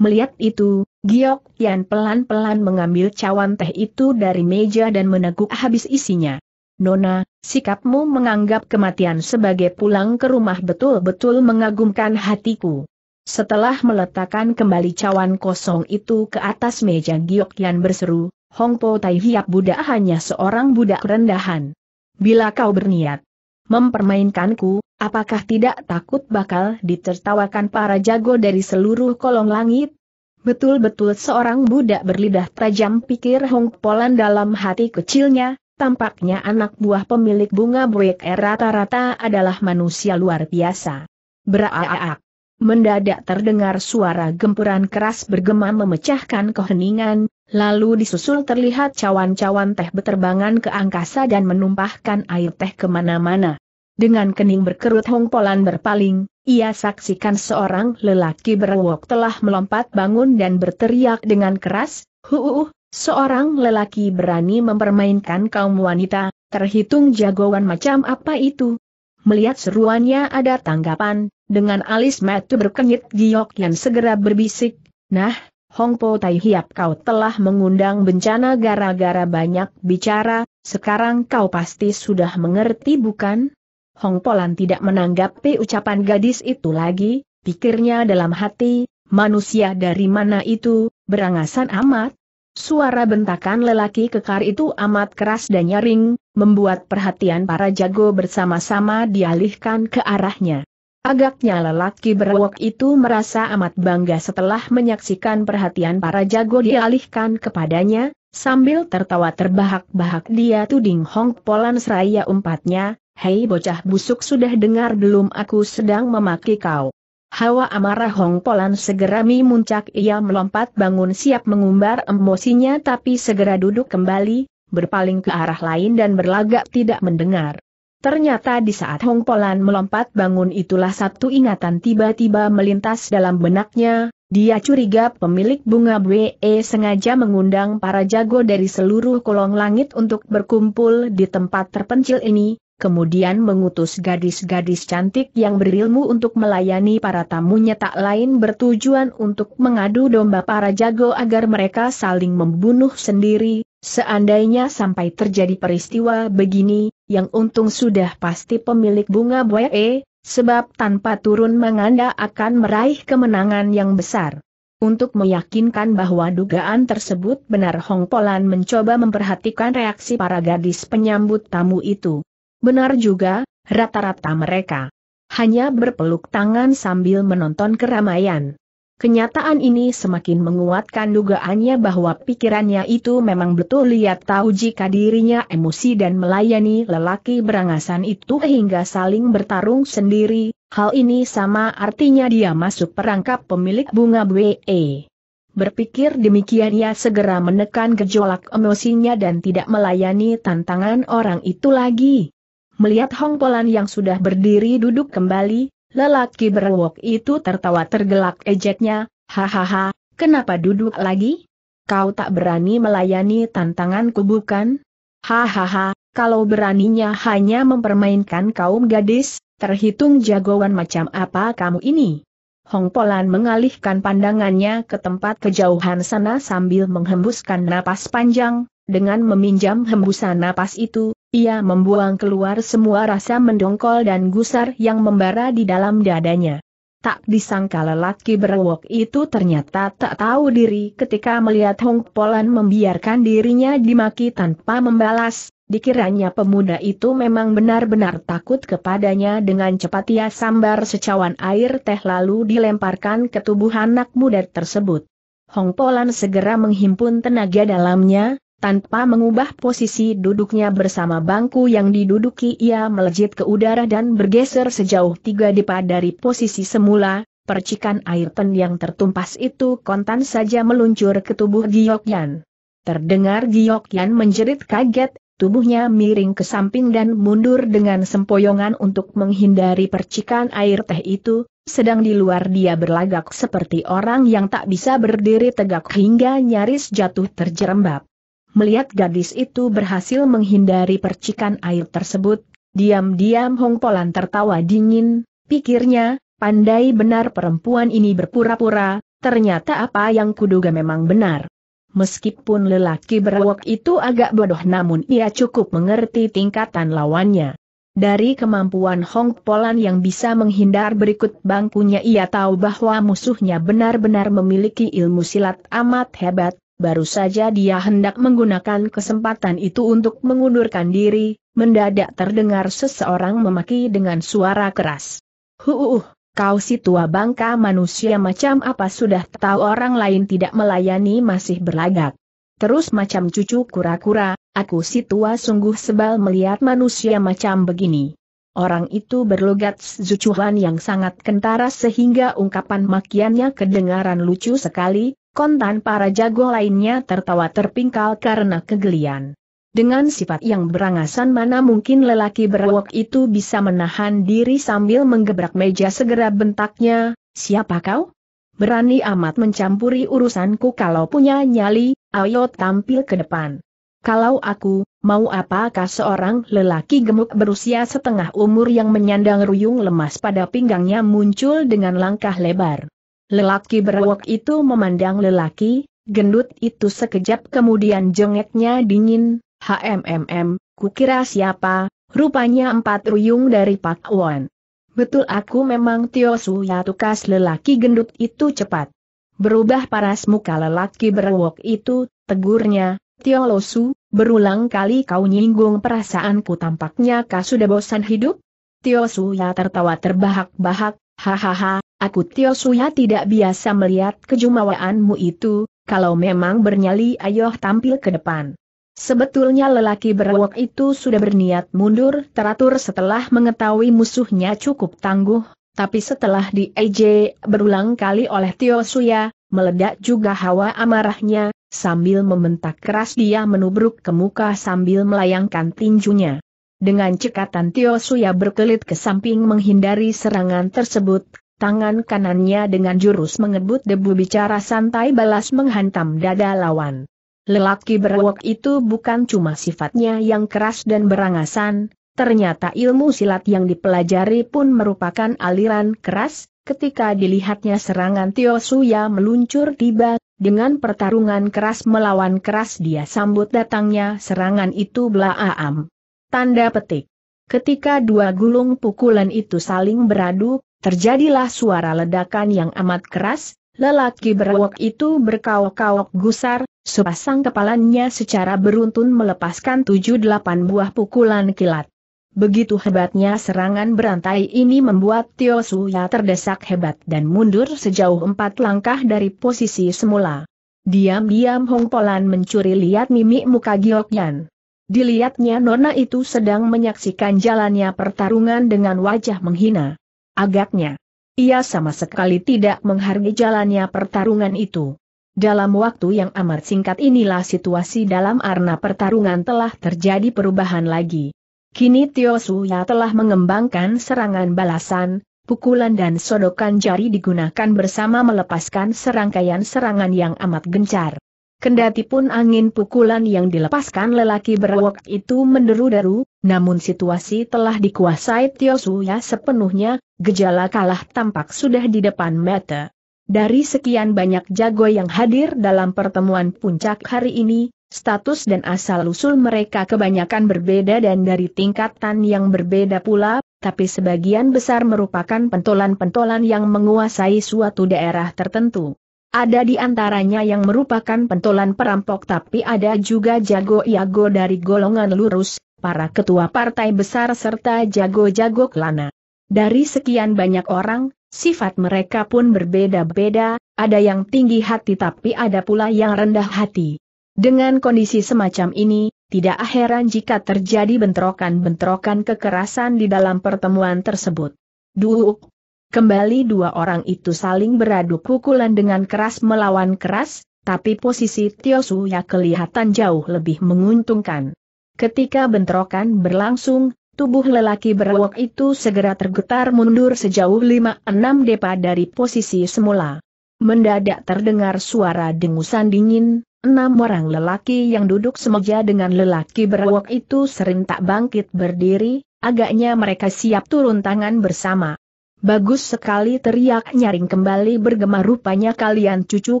[SPEAKER 1] Melihat itu, Giok Yan pelan-pelan mengambil cawan teh itu dari meja dan meneguk habis isinya. Nona, sikapmu menganggap kematian sebagai pulang ke rumah betul-betul mengagumkan hatiku. Setelah meletakkan kembali cawan kosong itu ke atas meja Giok Yan berseru, Hong Po Tai Hiap budak hanya seorang budak rendahan. Bila kau berniat mempermainkanku, apakah tidak takut bakal ditertawakan para jago dari seluruh kolong langit? Betul-betul seorang budak berlidah tajam pikir Hong Polan dalam hati kecilnya, Tampaknya anak buah pemilik bunga air rata-rata adalah manusia luar biasa. Beraaak. Mendadak terdengar suara gempuran keras bergema memecahkan keheningan, lalu disusul terlihat cawan-cawan teh beterbangan ke angkasa dan menumpahkan air teh kemana-mana. Dengan kening berkerut Hong Polan berpaling, ia saksikan seorang lelaki berwok telah melompat bangun dan berteriak dengan keras, Huuuh, Seorang lelaki berani mempermainkan kaum wanita, terhitung jagoan macam apa itu? Melihat seruannya ada tanggapan, dengan alis matu berkenyit giok yang segera berbisik, Nah, Hong Po Tai Hiap kau telah mengundang bencana gara-gara banyak bicara, sekarang kau pasti sudah mengerti bukan? Hong Polan tidak menanggapi ucapan gadis itu lagi, pikirnya dalam hati, manusia dari mana itu, berangasan amat, Suara bentakan lelaki kekar itu amat keras dan nyaring, membuat perhatian para jago bersama-sama dialihkan ke arahnya. Agaknya lelaki berwok itu merasa amat bangga setelah menyaksikan perhatian para jago dialihkan kepadanya, sambil tertawa terbahak-bahak dia tuding Hong Polan seraya umpatnya, Hei bocah busuk sudah dengar belum aku sedang memaki kau. Hawa amarah Hong Polan segera memuncak ia melompat bangun siap mengumbar emosinya tapi segera duduk kembali, berpaling ke arah lain dan berlagak tidak mendengar. Ternyata di saat Hong Polan melompat bangun itulah satu ingatan tiba-tiba melintas dalam benaknya, dia curiga pemilik bunga BE sengaja mengundang para jago dari seluruh kolong langit untuk berkumpul di tempat terpencil ini, kemudian mengutus gadis-gadis cantik yang berilmu untuk melayani para tamunya tak lain bertujuan untuk mengadu domba para jago agar mereka saling membunuh sendiri, seandainya sampai terjadi peristiwa begini, yang untung sudah pasti pemilik bunga e, sebab tanpa turun menganda akan meraih kemenangan yang besar. Untuk meyakinkan bahwa dugaan tersebut benar Hong Polan mencoba memperhatikan reaksi para gadis penyambut tamu itu. Benar juga, rata-rata mereka hanya berpeluk tangan sambil menonton keramaian. Kenyataan ini semakin menguatkan dugaannya bahwa pikirannya itu memang betul lihat tahu jika dirinya emosi dan melayani lelaki berangasan itu hingga saling bertarung sendiri, hal ini sama artinya dia masuk perangkap pemilik bunga BE. Berpikir demikian ia segera menekan gejolak emosinya dan tidak melayani tantangan orang itu lagi. Melihat Hong Polan yang sudah berdiri duduk kembali, lelaki berwok itu tertawa tergelak ejeknya, hahaha, kenapa duduk lagi? Kau tak berani melayani tantanganku bukan? Hahaha, kalau beraninya hanya mempermainkan kaum gadis, terhitung jagoan macam apa kamu ini? Hong Polan mengalihkan pandangannya ke tempat kejauhan sana sambil menghembuskan napas panjang, dengan meminjam hembusan napas itu, ia membuang keluar semua rasa mendongkol dan gusar yang membara di dalam dadanya. Tak disangka lelaki berwok itu ternyata tak tahu diri ketika melihat Hong Polan membiarkan dirinya dimaki tanpa membalas, dikiranya pemuda itu memang benar-benar takut kepadanya dengan cepat ia sambar secawan air teh lalu dilemparkan ke tubuh anak muda tersebut. Hong Polan segera menghimpun tenaga dalamnya, tanpa mengubah posisi duduknya bersama bangku yang diduduki ia melejit ke udara dan bergeser sejauh tiga depa dari posisi semula, percikan air pen yang tertumpas itu kontan saja meluncur ke tubuh Giyokyan. Terdengar Giyokyan menjerit kaget, tubuhnya miring ke samping dan mundur dengan sempoyongan untuk menghindari percikan air teh itu, sedang di luar dia berlagak seperti orang yang tak bisa berdiri tegak hingga nyaris jatuh terjerembab melihat gadis itu berhasil menghindari percikan air tersebut, diam-diam Hong Polan tertawa dingin, pikirnya, pandai benar perempuan ini berpura-pura, ternyata apa yang kuduga memang benar. Meskipun lelaki berwok itu agak bodoh namun ia cukup mengerti tingkatan lawannya. Dari kemampuan Hong Polan yang bisa menghindar berikut bangkunya ia tahu bahwa musuhnya benar-benar memiliki ilmu silat amat hebat, baru saja dia hendak menggunakan kesempatan itu untuk mengundurkan diri, mendadak terdengar seseorang memaki dengan suara keras. Huuuh, kau si tua bangka manusia macam apa sudah tahu orang lain tidak melayani masih berlagak. Terus macam cucu kura-kura, aku si tua sungguh sebal melihat manusia macam begini. Orang itu berlogat zucuhan yang sangat kentara sehingga ungkapan makiannya kedengaran lucu sekali, Kontan para jago lainnya tertawa terpingkal karena kegelian. Dengan sifat yang berangasan mana mungkin lelaki berwok itu bisa menahan diri sambil menggebrak meja segera bentaknya, siapa kau? Berani amat mencampuri urusanku kalau punya nyali, ayo tampil ke depan. Kalau aku, mau apakah seorang lelaki gemuk berusia setengah umur yang menyandang ruyung lemas pada pinggangnya muncul dengan langkah lebar. Lelaki berwok itu memandang lelaki, gendut itu sekejap kemudian jengeknya dingin, HMMM, kukira siapa, rupanya empat ruyung dari Pak Wan. Betul aku memang Tio Suya tukas lelaki gendut itu cepat. Berubah paras muka lelaki berwok itu, tegurnya, Tio Losu, berulang kali kau nyinggung perasaanku tampaknya kau sudah bosan hidup? Tio Suya tertawa terbahak-bahak, hahaha, Aku Tio Suya tidak biasa melihat kejumawaanmu itu, kalau memang bernyali ayoh tampil ke depan. Sebetulnya lelaki berwok itu sudah berniat mundur teratur setelah mengetahui musuhnya cukup tangguh, tapi setelah di ej berulang kali oleh Tio Suya, meledak juga hawa amarahnya, sambil membentak keras dia menubruk ke muka sambil melayangkan tinjunya. Dengan cekatan Tio Suya berkelit ke samping menghindari serangan tersebut, tangan kanannya dengan jurus mengebut debu bicara santai balas menghantam dada lawan. Lelaki berwok itu bukan cuma sifatnya yang keras dan berangasan, ternyata ilmu silat yang dipelajari pun merupakan aliran keras, ketika dilihatnya serangan Tio Suya meluncur tiba, dengan pertarungan keras melawan keras dia sambut datangnya serangan itu belaam. Tanda petik. Ketika dua gulung pukulan itu saling beradu, Terjadilah suara ledakan yang amat keras, lelaki berwok itu berkaok-kaok gusar, sepasang kepalanya secara beruntun melepaskan tujuh delapan buah pukulan kilat. Begitu hebatnya serangan berantai ini membuat Tio Suya terdesak hebat dan mundur sejauh empat langkah dari posisi semula. Diam-diam Hong Polan mencuri lihat mimik muka Giokyan. Dilihatnya Nona itu sedang menyaksikan jalannya pertarungan dengan wajah menghina agaknya. Ia sama sekali tidak menghargai jalannya pertarungan itu. Dalam waktu yang amat singkat inilah situasi dalam arena pertarungan telah terjadi perubahan lagi. Kini Tio Suya telah mengembangkan serangan balasan, pukulan dan sodokan jari digunakan bersama melepaskan serangkaian serangan yang amat gencar. Kendati pun angin pukulan yang dilepaskan lelaki berwok itu menderu-deru, namun situasi telah dikuasai Tio Suya sepenuhnya, gejala kalah tampak sudah di depan mata. Dari sekian banyak jago yang hadir dalam pertemuan puncak hari ini, status dan asal-usul mereka kebanyakan berbeda dan dari tingkatan yang berbeda pula, tapi sebagian besar merupakan pentolan-pentolan yang menguasai suatu daerah tertentu. Ada di antaranya yang merupakan pentolan perampok tapi ada juga jago iago dari golongan lurus, para ketua partai besar serta jago-jago kelana. Dari sekian banyak orang, sifat mereka pun berbeda-beda, ada yang tinggi hati tapi ada pula yang rendah hati. Dengan kondisi semacam ini, tidak heran jika terjadi bentrokan-bentrokan kekerasan di dalam pertemuan tersebut. Duuk. Kembali dua orang itu saling beradu pukulan dengan keras melawan keras, tapi posisi Tio ya kelihatan jauh lebih menguntungkan. Ketika bentrokan berlangsung, tubuh lelaki berwok itu segera tergetar mundur sejauh 5-6 depa dari posisi semula. Mendadak terdengar suara dengusan dingin, enam orang lelaki yang duduk semeja dengan lelaki berwok itu serentak bangkit berdiri, agaknya mereka siap turun tangan bersama. Bagus sekali teriak nyaring kembali bergema rupanya kalian cucu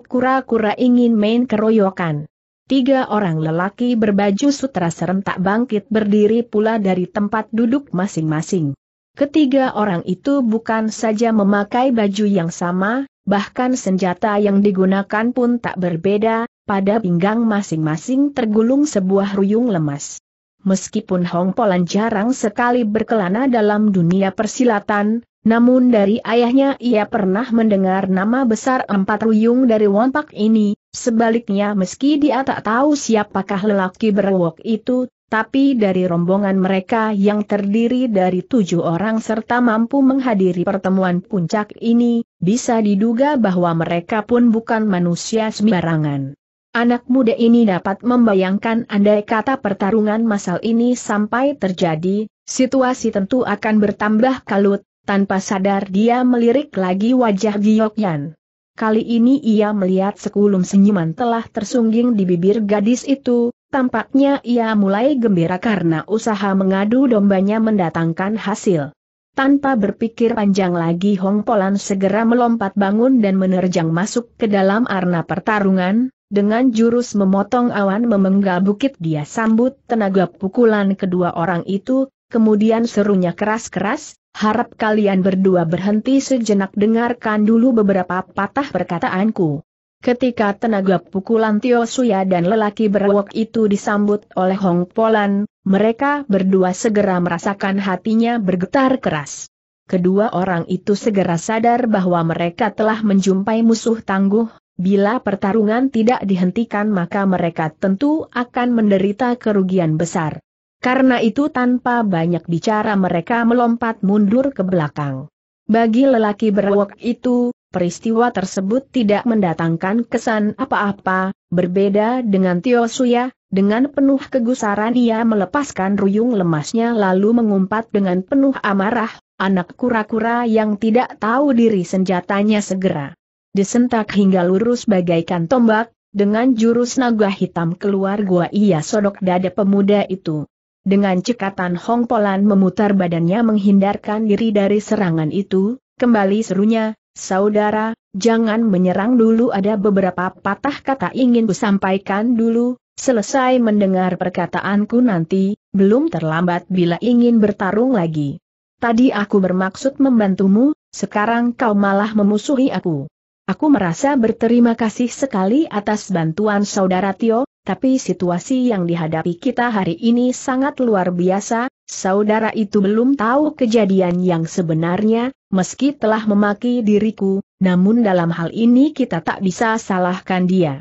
[SPEAKER 1] kura-kura ingin main keroyokan. Tiga orang lelaki berbaju sutra serentak bangkit berdiri pula dari tempat duduk masing-masing. Ketiga orang itu bukan saja memakai baju yang sama, bahkan senjata yang digunakan pun tak berbeda, pada pinggang masing-masing tergulung sebuah ruyung lemas. Meskipun Hong Polan jarang sekali berkelana dalam dunia persilatan, namun dari ayahnya ia pernah mendengar nama besar empat ruyung dari Wonpak ini, Sebaliknya meski dia tak tahu siapakah lelaki berwok itu, tapi dari rombongan mereka yang terdiri dari tujuh orang serta mampu menghadiri pertemuan puncak ini, bisa diduga bahwa mereka pun bukan manusia sembarangan. Anak muda ini dapat membayangkan andai kata pertarungan masal ini sampai terjadi, situasi tentu akan bertambah kalut, tanpa sadar dia melirik lagi wajah Giyokyan. Kali ini ia melihat sekulum senyuman telah tersungging di bibir gadis itu, tampaknya ia mulai gembira karena usaha mengadu dombanya mendatangkan hasil. Tanpa berpikir panjang lagi Hong Polan segera melompat bangun dan menerjang masuk ke dalam arena pertarungan, dengan jurus memotong awan memenggal bukit dia sambut tenaga pukulan kedua orang itu, kemudian serunya keras-keras, harap kalian berdua berhenti sejenak dengarkan dulu beberapa patah perkataanku. Ketika tenaga pukulan Tio Suya dan lelaki berwok itu disambut oleh Hong Polan, mereka berdua segera merasakan hatinya bergetar keras. Kedua orang itu segera sadar bahwa mereka telah menjumpai musuh tangguh, bila pertarungan tidak dihentikan maka mereka tentu akan menderita kerugian besar. Karena itu tanpa banyak bicara mereka melompat mundur ke belakang. Bagi lelaki berwok itu, peristiwa tersebut tidak mendatangkan kesan apa-apa, berbeda dengan Tio Suya, dengan penuh kegusaran ia melepaskan ruyung lemasnya lalu mengumpat dengan penuh amarah, anak kura-kura yang tidak tahu diri senjatanya segera. Disentak hingga lurus bagaikan tombak, dengan jurus naga hitam keluar gua ia sodok dada pemuda itu. Dengan cekatan Hong Polan memutar badannya menghindarkan diri dari serangan itu, kembali serunya, saudara, jangan menyerang dulu ada beberapa patah kata ingin kusampaikan dulu, selesai mendengar perkataanku nanti, belum terlambat bila ingin bertarung lagi. Tadi aku bermaksud membantumu, sekarang kau malah memusuhi aku. Aku merasa berterima kasih sekali atas bantuan saudara Tio, tapi situasi yang dihadapi kita hari ini sangat luar biasa, saudara itu belum tahu kejadian yang sebenarnya, meski telah memaki diriku, namun dalam hal ini kita tak bisa salahkan dia.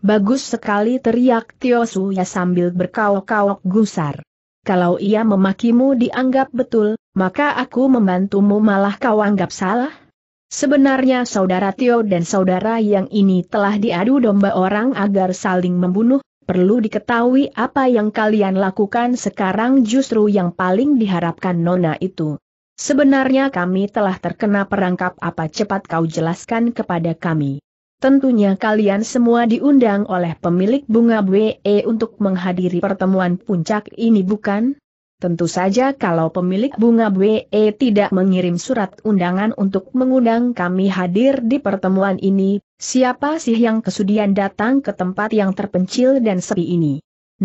[SPEAKER 1] Bagus sekali teriak Tio ya sambil berkaok-kaok gusar. Kalau ia memakimu dianggap betul, maka aku membantumu malah kau anggap salah? Sebenarnya saudara Tio dan saudara yang ini telah diadu domba orang agar saling membunuh, perlu diketahui apa yang kalian lakukan sekarang justru yang paling diharapkan Nona itu. Sebenarnya kami telah terkena perangkap apa cepat kau jelaskan kepada kami. Tentunya kalian semua diundang oleh pemilik bunga BE untuk menghadiri pertemuan puncak ini bukan? Tentu saja kalau pemilik bunga BE tidak mengirim surat undangan untuk mengundang kami hadir di pertemuan ini, siapa sih yang kesudian datang ke tempat yang terpencil dan sepi ini?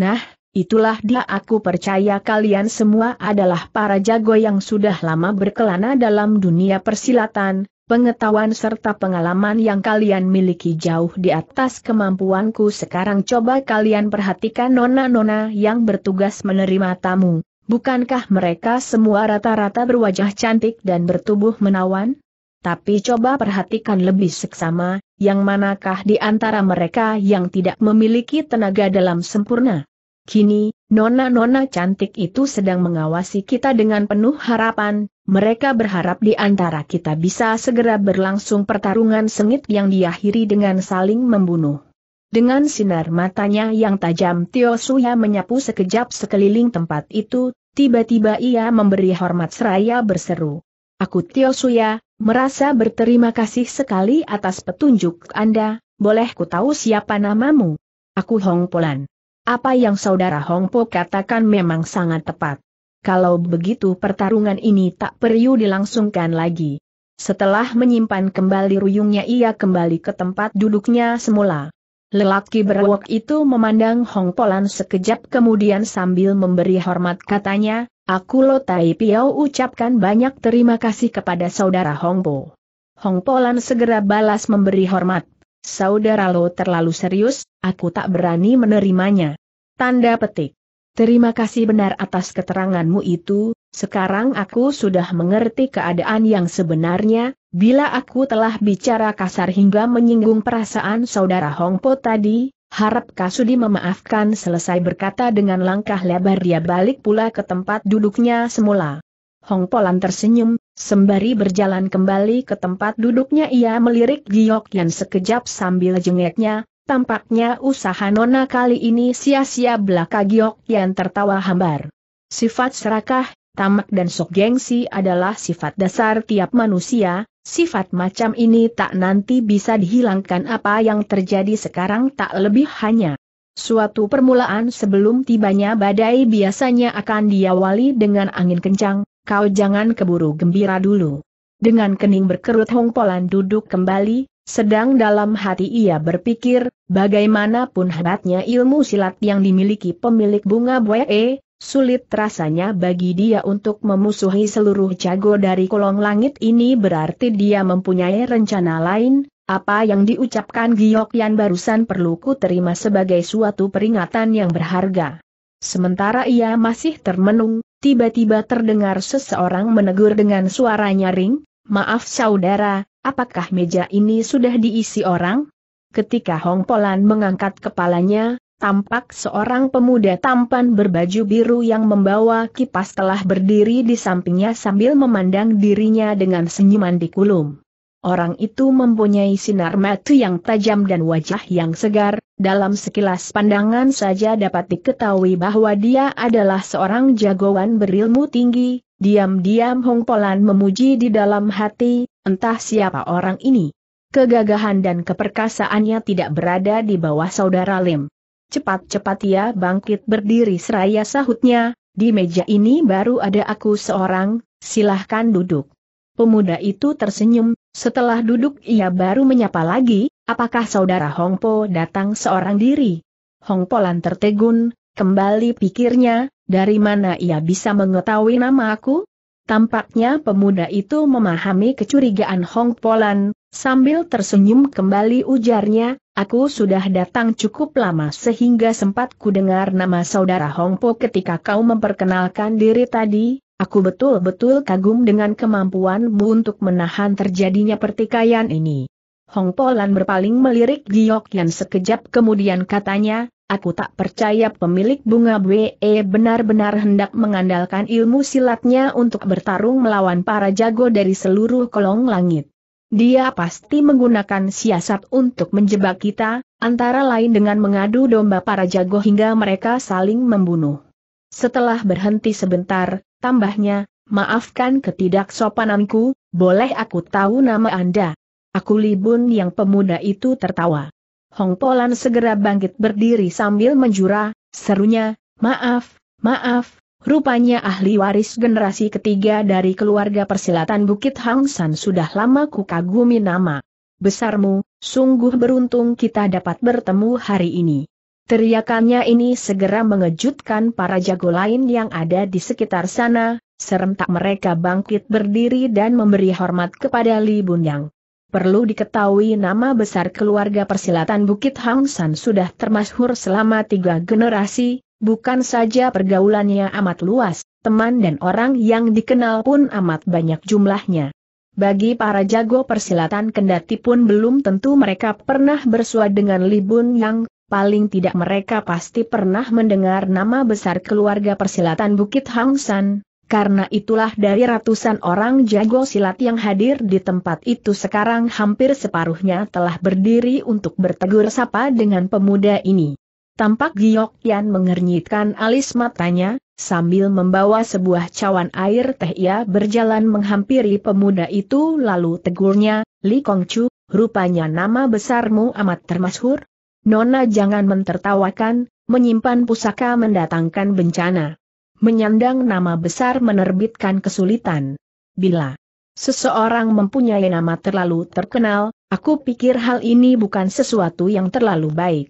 [SPEAKER 1] Nah, itulah dia aku percaya kalian semua adalah para jago yang sudah lama berkelana dalam dunia persilatan, pengetahuan serta pengalaman yang kalian miliki jauh di atas kemampuanku sekarang coba kalian perhatikan nona-nona yang bertugas menerima tamu Bukankah mereka semua rata-rata berwajah cantik dan bertubuh menawan? Tapi coba perhatikan lebih seksama, yang manakah di antara mereka yang tidak memiliki tenaga dalam sempurna? Kini, nona-nona cantik itu sedang mengawasi kita dengan penuh harapan, mereka berharap di antara kita bisa segera berlangsung pertarungan sengit yang diakhiri dengan saling membunuh. Dengan sinar matanya yang tajam Tio Suya menyapu sekejap sekeliling tempat itu, tiba-tiba ia memberi hormat seraya berseru. Aku Tio Suya, merasa berterima kasih sekali atas petunjuk Anda, boleh ku tahu siapa namamu? Aku Hong Polan. Apa yang saudara Hong Po katakan memang sangat tepat. Kalau begitu pertarungan ini tak perlu dilangsungkan lagi. Setelah menyimpan kembali ruyungnya ia kembali ke tempat duduknya semula. Lelaki berwok itu memandang Hong Polan sekejap kemudian sambil memberi hormat katanya, Aku Lo Tai Piao ucapkan banyak terima kasih kepada saudara Hong Po. Hong Polan segera balas memberi hormat. Saudara Lo terlalu serius, aku tak berani menerimanya. Tanda petik. Terima kasih benar atas keteranganmu itu, sekarang aku sudah mengerti keadaan yang sebenarnya, bila aku telah bicara kasar hingga menyinggung perasaan saudara Hongpo tadi, harap Kasudi memaafkan selesai berkata dengan langkah lebar dia balik pula ke tempat duduknya semula. Hongpo Lan tersenyum, sembari berjalan kembali ke tempat duduknya ia melirik Giok yang sekejap sambil jengeknya, tampaknya usaha nona kali ini sia-sia belaka Giok yang tertawa hambar. Sifat serakah, tamak dan sok gengsi adalah sifat dasar tiap manusia, sifat macam ini tak nanti bisa dihilangkan apa yang terjadi sekarang tak lebih hanya. Suatu permulaan sebelum tibanya badai biasanya akan diawali dengan angin kencang, kau jangan keburu gembira dulu. Dengan kening berkerut Hong Polan duduk kembali, sedang dalam hati ia berpikir, bagaimanapun hebatnya ilmu silat yang dimiliki pemilik bunga E. Sulit rasanya bagi dia untuk memusuhi seluruh jago dari kolong langit ini berarti dia mempunyai rencana lain, apa yang diucapkan Yan barusan perlu ku terima sebagai suatu peringatan yang berharga. Sementara ia masih termenung, tiba-tiba terdengar seseorang menegur dengan suara nyaring, Maaf saudara, apakah meja ini sudah diisi orang? Ketika Hong Polan mengangkat kepalanya, tampak seorang pemuda tampan berbaju biru yang membawa kipas telah berdiri di sampingnya sambil memandang dirinya dengan senyuman di kulum. Orang itu mempunyai sinar mata yang tajam dan wajah yang segar, dalam sekilas pandangan saja dapat diketahui bahwa dia adalah seorang jagoan berilmu tinggi, diam-diam Hong Polan memuji di dalam hati, entah siapa orang ini. Kegagahan dan keperkasaannya tidak berada di bawah saudara Lim. Cepat-cepat ia ya, bangkit berdiri seraya sahutnya, di meja ini baru ada aku seorang, silahkan duduk. Pemuda itu tersenyum, setelah duduk ia baru menyapa lagi, apakah saudara Hongpo datang seorang diri? Hongpolan tertegun, kembali pikirnya, dari mana ia bisa mengetahui nama aku? Tampaknya pemuda itu memahami kecurigaan Hong Polan, sambil tersenyum kembali ujarnya, aku sudah datang cukup lama sehingga sempat kudengar nama saudara Hong Po ketika kau memperkenalkan diri tadi, aku betul-betul kagum dengan kemampuanmu untuk menahan terjadinya pertikaian ini. Hong Polan berpaling melirik Giok yang sekejap kemudian katanya, Aku tak percaya pemilik bunga BE benar-benar hendak mengandalkan ilmu silatnya untuk bertarung melawan para jago dari seluruh kolong langit. Dia pasti menggunakan siasat untuk menjebak kita, antara lain dengan mengadu domba para jago hingga mereka saling membunuh. Setelah berhenti sebentar, tambahnya, maafkan ketidaksopananku, boleh aku tahu nama Anda? Aku Libun yang pemuda itu tertawa. Hong Polan segera bangkit berdiri sambil menjura, serunya, maaf, maaf, rupanya ahli waris generasi ketiga dari keluarga persilatan Bukit Hang San sudah lama kukagumi nama. Besarmu, sungguh beruntung kita dapat bertemu hari ini. Teriakannya ini segera mengejutkan para jago lain yang ada di sekitar sana, serentak mereka bangkit berdiri dan memberi hormat kepada Li Bunyang. Perlu diketahui nama besar keluarga persilatan Bukit Hang San sudah termasyhur selama tiga generasi, bukan saja pergaulannya amat luas, teman dan orang yang dikenal pun amat banyak jumlahnya. Bagi para jago persilatan kendati pun belum tentu mereka pernah bersua dengan Li Yang, paling tidak mereka pasti pernah mendengar nama besar keluarga persilatan Bukit Hang San, karena itulah dari ratusan orang jago silat yang hadir di tempat itu sekarang hampir separuhnya telah berdiri untuk bertegur sapa dengan pemuda ini. Tampak Giok Yan mengernyitkan alis matanya, sambil membawa sebuah cawan air teh ia berjalan menghampiri pemuda itu lalu tegurnya, Li Chu, rupanya nama besarmu amat termasyhur. Nona jangan mentertawakan, menyimpan pusaka mendatangkan bencana menyandang nama besar menerbitkan kesulitan. Bila seseorang mempunyai nama terlalu terkenal, aku pikir hal ini bukan sesuatu yang terlalu baik.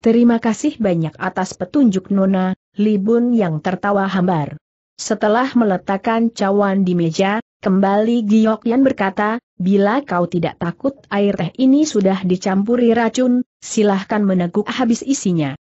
[SPEAKER 1] Terima kasih banyak atas petunjuk Nona, Libun yang tertawa hambar. Setelah meletakkan cawan di meja, kembali yang berkata, bila kau tidak takut air teh ini sudah dicampuri racun, silahkan meneguk habis isinya.